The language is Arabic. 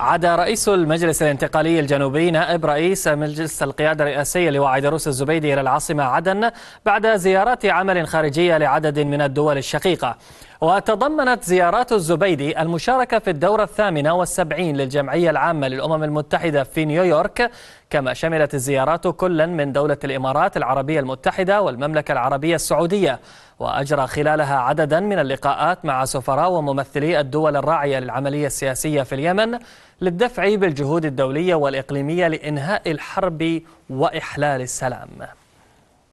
عاد رئيس المجلس الانتقالي الجنوبي نائب رئيس مجلس القيادة الرئاسية لواء عيدروس الزبيدي إلى العاصمة عدن بعد زيارات عمل خارجية لعدد من الدول الشقيقة وتضمنت زيارات الزبيدي المشاركة في الدورة الثامنة والسبعين للجمعية العامة للأمم المتحدة في نيويورك كما شملت الزيارات كلا من دولة الإمارات العربية المتحدة والمملكة العربية السعودية وأجرى خلالها عددا من اللقاءات مع سفراء وممثلي الدول الراعية للعملية السياسية في اليمن للدفع بالجهود الدولية والإقليمية لإنهاء الحرب وإحلال السلام